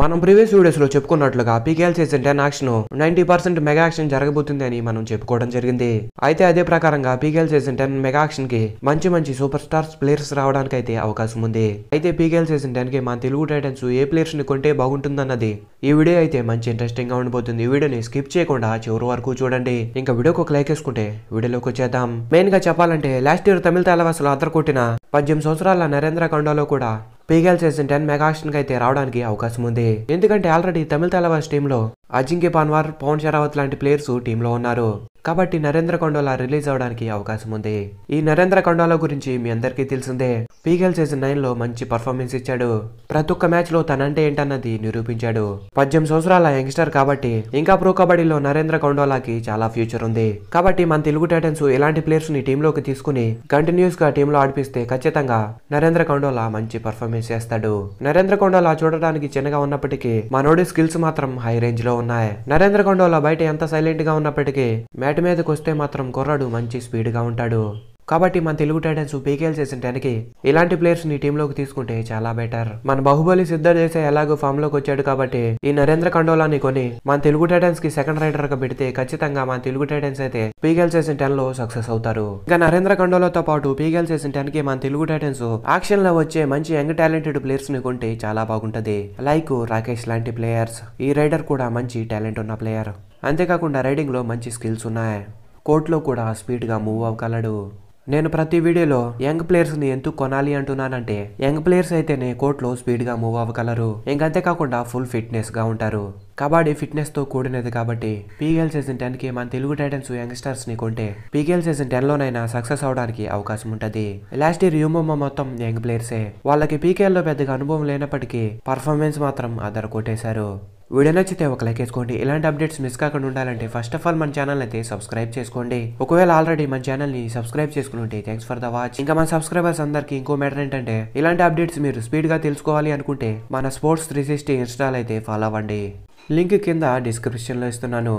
మనం ప్రీవియస్ లో చెప్పుకున్నట్లుగా PKL season ten auction ninety percent mega auction జరగబోతుంది అని మనం చెప్పుకోవడం జరిగింది అయితే అదే ప్రకారంగా PKL season ten mega auction కి మంచి మంచి సూపర్ స్టార్స్ ప్లేయర్స్ రావడానికి అయితే అవకాశం ఉంది అయితే పీకేఎల్ సీజన్ టెన్ కి మన తెలుగు టైటన్స్ ఏ ప్లేయర్స్ ని కొంటే బాగుంటుందన్నది ఈ వీడియో అయితే మంచి ఇంట్రెస్టింగ్ గా ఉండిపోతుంది వీడియోని స్కిప్ చేయకుండా చివరి వరకు చూడండి ఇంకా వీడియోకి ఒక లైక్ వేసుకుంటే వీడియోలోకి వచ్చేద్దాం మెయిన్ గా చెప్పాలంటే లాస్ట్ ఇయర్ తమిళ తెలవాసులు అద్దరు కొట్టిన పద్దెనిమిది సంవత్సరాల నరేంద్ర కొండలో కూడా పీగల్ సీజన్ టెన్ మెగా కి అయితే రావడానికి అవకాశం ఉంది ఎందుకంటే ఆల్రెడీ తమిళ తెలవాస్ టీంలో అజింక్య పాన్వార్ పవన్ షరావత్ లాంటి ప్లేయర్స్ టీంలో ఉన్నారు కాబట్టి నరేంద్ర కొండోలా రిలీజ్ అవడానికి అవకాశం ఉంది ఈ నరేంద్ర కొండోలా గురించి మీ అందరికీ తెలిసిందే పీగల్ సీజన్ నైన్ లో మంచి పర్ఫార్మెన్స్ ఇచ్చాడు ప్రతి ఒక్క మ్యాచ్ లో తనంటే ఏంటన్నది నిరూపించాడు పద్దెనిమిది సంవత్సరాల యంగ్స్టర్ కాబట్టి ఇంకా ప్రో కబడ్డీలో నరేంద్ర కొండోలాకి చాలా ఫ్యూచర్ ఉంది కాబట్టి మన తెలుగు టైటన్స్ ఇలాంటి ప్లేయర్స్ ని టీంలోకి తీసుకుని కంటిన్యూస్ గా టీంలో ఆడిపిస్తే ఖచ్చితంగా నరేంద్ర కొండోల మంచి పర్ఫార్మెన్స్ చేస్తాడు నరేంద్ర కొండోలా చూడడానికి చిన్నగా ఉన్నప్పటికీ మనోడి స్కిల్స్ మాత్రం హై రేంజ్ లో ఉన్నాయి నరేంద్ర కొండోలా బయట ఎంత సైలెంట్ గా ఉన్నప్పటికీ మ్యాచ్ బ్యాట్ మీదకి వస్తే మాత్రం కుర్రాడు మంచి స్పీడ్గా ఉంటాడు కాబట్టి మన తెలుగు టైటన్స్ పీకేల్ చేసిన టైంకి ఇలాంటి ప్లేయర్స్ ని టీంలోకి తీసుకుంటే చాలా బెటర్ మన బాహుబలి సిద్ధ చేసే ఎలాగో ఫామ్ లోకి వచ్చాడు కాబట్టి ఈ నరేంద్ర కండోలాని కొని మన తెలుగు టైటన్స్ కి సెకండ్ రైడర్ గా పెడితే ఖచ్చితంగా మన తెలుగు టైటన్స్ అయితే పీకేల్ చేసిన టెన్ లో సక్సెస్ అవుతారు ఇంకా నరేంద్ర కండోలాతో పాటు పీకేల్ చేసిన టెన్ కి మన తెలుగు టైటన్స్ యాక్షన్ లో వచ్చే మంచి యంగ్ టాలెంటెడ్ ప్లేయర్స్ ని కొంటే చాలా బాగుంటది లైక్ రాకేష్ లాంటి ప్లేయర్స్ ఈ రైడర్ కూడా మంచి టాలెంట్ ఉన్న ప్లేయర్ అంతేకాకుండా రైడింగ్లో మంచి స్కిల్స్ ఉన్నాయి కోర్ట్లో కూడా స్పీడ్గా మూవ్ అవ్వగలడు నేను ప్రతి వీడియోలో యంగ్ ప్లేయర్స్ని ఎందుకు కొనాలి అంటున్నానంటే యంగ్ ప్లేయర్స్ అయితేనే కోర్టులో స్పీడ్గా మూవ్ అవ్వగలరు ఇంకంతేకాకుండా ఫుల్ ఫిట్నెస్గా ఉంటారు కబడ్డీ ఫిట్నెస్తో కూడినది కాబట్టి పీకేఎల్ సీజన్ టెన్కి మన తెలుగు టైటన్స్ యంగ్స్టర్స్ని కొంటే పీకేఎల్ సీజన్ టెన్లోనైనా సక్సెస్ అవడానికి అవకాశం ఉంటుంది లాస్ట్ ఇయర్ యూమమ్మ మొత్తం యంగ్ ప్లేయర్సే వాళ్ళకి పీకేఎల్లో పెద్దగా అనుభవం లేనప్పటికీ పర్ఫార్మెన్స్ మాత్రం అదర కొట్టేశారు వీడియో నచ్చితే ఒక లైక్ వేసుకోండి ఇలాంటి అప్డేట్స్ మిస్ కాకుండా ఉండాలంటే ఫస్ట్ ఆఫ్ ఆల్ మన ఛానల్ అయితే సబ్స్క్రైబ్ చేసుకోండి ఒకవేళ ఆల్రెడీ మన ఛానల్ ని సబ్స్క్రైబ్ చేసుకుని ఉంటే థ్యాంక్స్ ఫర్ ద వాచ్ ఇంకా మన సబ్స్క్రైబర్స్ అందరికీ ఇంకో మ్యాటర్ ఏంటంటే ఇలాంటి అప్డేట్స్ మీరు స్పీడ్ గా తెలుసుకోవాలి అనుకుంటే మన స్పోర్ట్స్ త్రీ సిక్స్టీ ఇన్స్టాల్ అయితే ఫాలో అవ్వండి లింక్ కింద డిస్క్రిప్షన్లో ఇస్తున్నాను